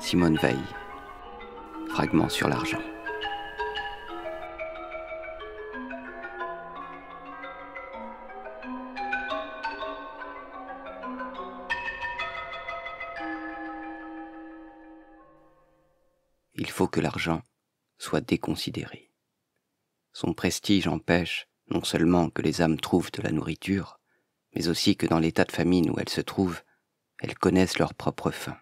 Simone Veil, fragment sur l'argent. Il faut que l'argent soit déconsidéré. Son prestige empêche non seulement que les âmes trouvent de la nourriture, mais aussi que dans l'état de famine où elles se trouvent, elles connaissent leur propre fin,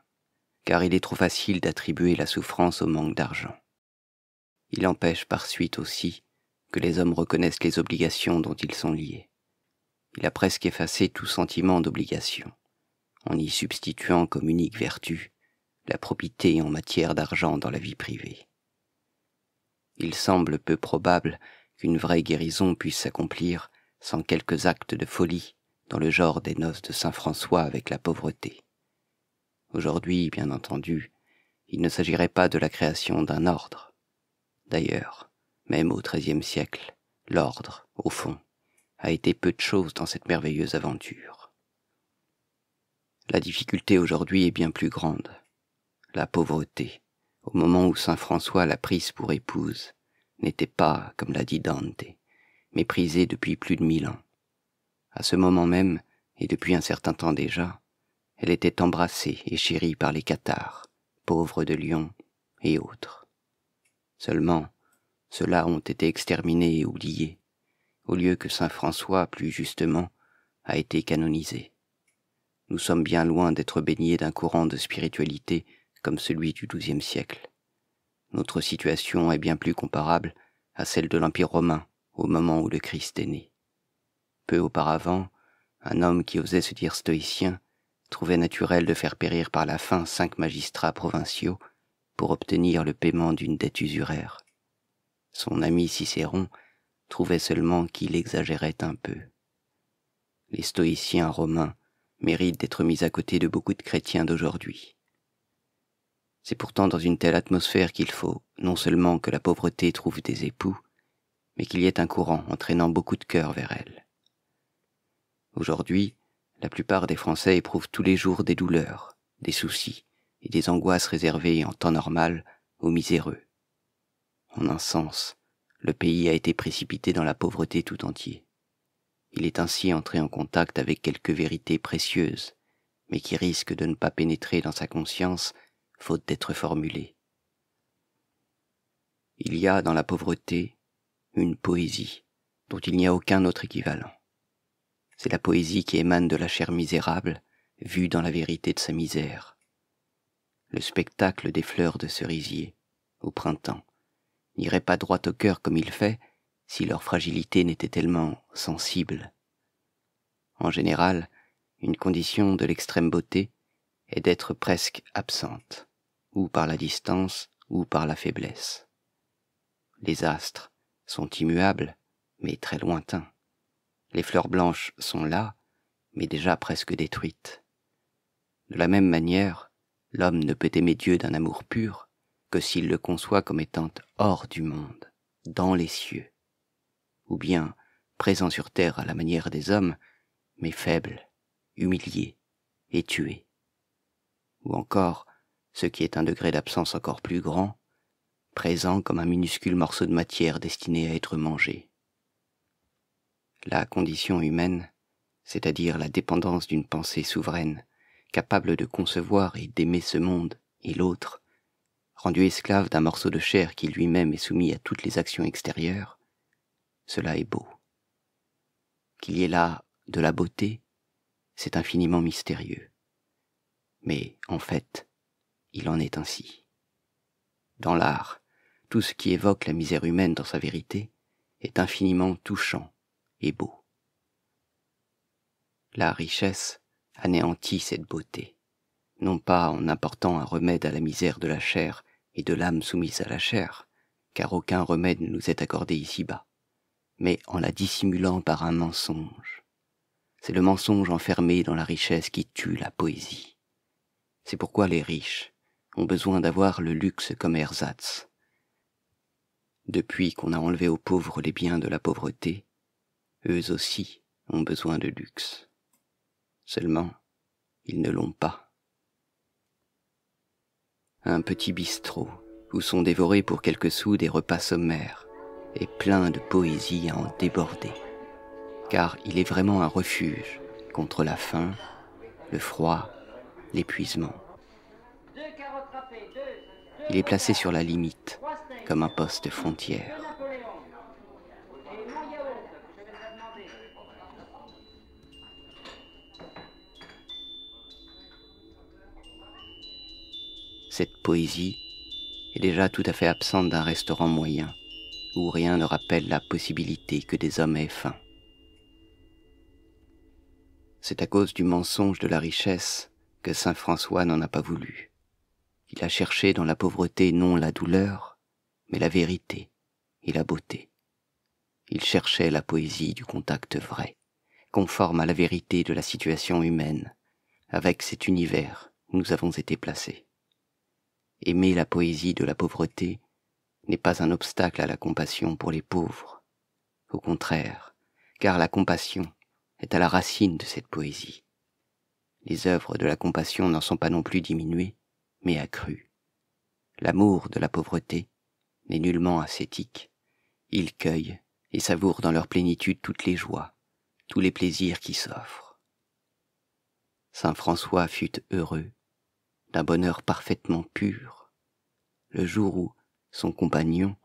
car il est trop facile d'attribuer la souffrance au manque d'argent. Il empêche par suite aussi que les hommes reconnaissent les obligations dont ils sont liés. Il a presque effacé tout sentiment d'obligation, en y substituant comme unique vertu la probité en matière d'argent dans la vie privée. Il semble peu probable qu'une vraie guérison puisse s'accomplir sans quelques actes de folie dans le genre des noces de Saint François avec la pauvreté. Aujourd'hui, bien entendu, il ne s'agirait pas de la création d'un ordre. D'ailleurs, même au XIIIe siècle, l'ordre, au fond, a été peu de chose dans cette merveilleuse aventure. La difficulté aujourd'hui est bien plus grande. La pauvreté, au moment où Saint François l'a prise pour épouse, n'était pas, comme l'a dit Dante, méprisée depuis plus de mille ans. À ce moment même, et depuis un certain temps déjà, elle était embrassée et chérie par les cathares, pauvres de Lyon et autres. Seulement, ceux-là ont été exterminés et oubliés, au lieu que saint François, plus justement, a été canonisé. Nous sommes bien loin d'être baignés d'un courant de spiritualité comme celui du XIIe siècle. Notre situation est bien plus comparable à celle de l'Empire romain au moment où le Christ est né. Peu auparavant, un homme qui osait se dire stoïcien trouvait naturel de faire périr par la faim cinq magistrats provinciaux pour obtenir le paiement d'une dette usuraire. Son ami Cicéron trouvait seulement qu'il exagérait un peu. Les stoïciens romains méritent d'être mis à côté de beaucoup de chrétiens d'aujourd'hui. C'est pourtant dans une telle atmosphère qu'il faut, non seulement que la pauvreté trouve des époux, mais qu'il y ait un courant entraînant beaucoup de cœurs vers elle. Aujourd'hui, la plupart des Français éprouvent tous les jours des douleurs, des soucis et des angoisses réservées en temps normal aux miséreux. En un sens, le pays a été précipité dans la pauvreté tout entier. Il est ainsi entré en contact avec quelques vérités précieuses, mais qui risquent de ne pas pénétrer dans sa conscience faute d'être formulées. Il y a dans la pauvreté une poésie dont il n'y a aucun autre équivalent c'est la poésie qui émane de la chair misérable, vue dans la vérité de sa misère. Le spectacle des fleurs de cerisier, au printemps, n'irait pas droit au cœur comme il fait si leur fragilité n'était tellement sensible. En général, une condition de l'extrême beauté est d'être presque absente, ou par la distance, ou par la faiblesse. Les astres sont immuables, mais très lointains. Les fleurs blanches sont là, mais déjà presque détruites. De la même manière, l'homme ne peut aimer Dieu d'un amour pur que s'il le conçoit comme étant hors du monde, dans les cieux, ou bien présent sur terre à la manière des hommes, mais faible, humilié et tué. Ou encore, ce qui est un degré d'absence encore plus grand, présent comme un minuscule morceau de matière destiné à être mangé la condition humaine, c'est-à-dire la dépendance d'une pensée souveraine, capable de concevoir et d'aimer ce monde et l'autre, rendu esclave d'un morceau de chair qui lui-même est soumis à toutes les actions extérieures, cela est beau. Qu'il y ait là de la beauté, c'est infiniment mystérieux. Mais, en fait, il en est ainsi. Dans l'art, tout ce qui évoque la misère humaine dans sa vérité est infiniment touchant beau. La richesse anéantit cette beauté, non pas en apportant un remède à la misère de la chair et de l'âme soumise à la chair, car aucun remède ne nous est accordé ici-bas, mais en la dissimulant par un mensonge. C'est le mensonge enfermé dans la richesse qui tue la poésie. C'est pourquoi les riches ont besoin d'avoir le luxe comme ersatz. Depuis qu'on a enlevé aux pauvres les biens de la pauvreté, eux aussi ont besoin de luxe. Seulement, ils ne l'ont pas. Un petit bistrot où sont dévorés pour quelques sous des repas sommaires et plein de poésie à en déborder. Car il est vraiment un refuge contre la faim, le froid, l'épuisement. Il est placé sur la limite, comme un poste frontière. poésie est déjà tout à fait absente d'un restaurant moyen, où rien ne rappelle la possibilité que des hommes aient faim. C'est à cause du mensonge de la richesse que Saint François n'en a pas voulu. Il a cherché dans la pauvreté non la douleur, mais la vérité et la beauté. Il cherchait la poésie du contact vrai, conforme à la vérité de la situation humaine, avec cet univers où nous avons été placés aimer la poésie de la pauvreté n'est pas un obstacle à la compassion pour les pauvres. Au contraire, car la compassion est à la racine de cette poésie. Les œuvres de la compassion n'en sont pas non plus diminuées, mais accrues. L'amour de la pauvreté n'est nullement ascétique. Il cueille et savoure dans leur plénitude toutes les joies, tous les plaisirs qui s'offrent. Saint François fut heureux d'un bonheur parfaitement pur, le jour où son compagnon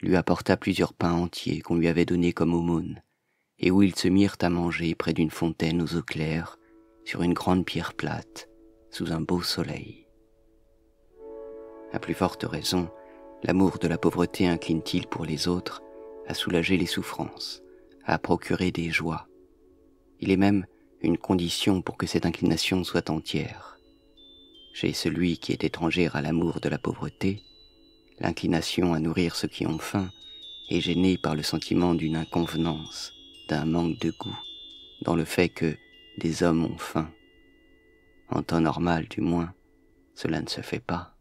lui apporta plusieurs pains entiers qu'on lui avait donnés comme aumône, et où ils se mirent à manger près d'une fontaine aux eaux claires, sur une grande pierre plate, sous un beau soleil. À plus forte raison, l'amour de la pauvreté incline-t-il pour les autres à soulager les souffrances, à procurer des joies. Il est même une condition pour que cette inclination soit entière. Chez celui qui est étranger à l'amour de la pauvreté, l'inclination à nourrir ceux qui ont faim est gênée par le sentiment d'une inconvenance, d'un manque de goût, dans le fait que des hommes ont faim. En temps normal, du moins, cela ne se fait pas.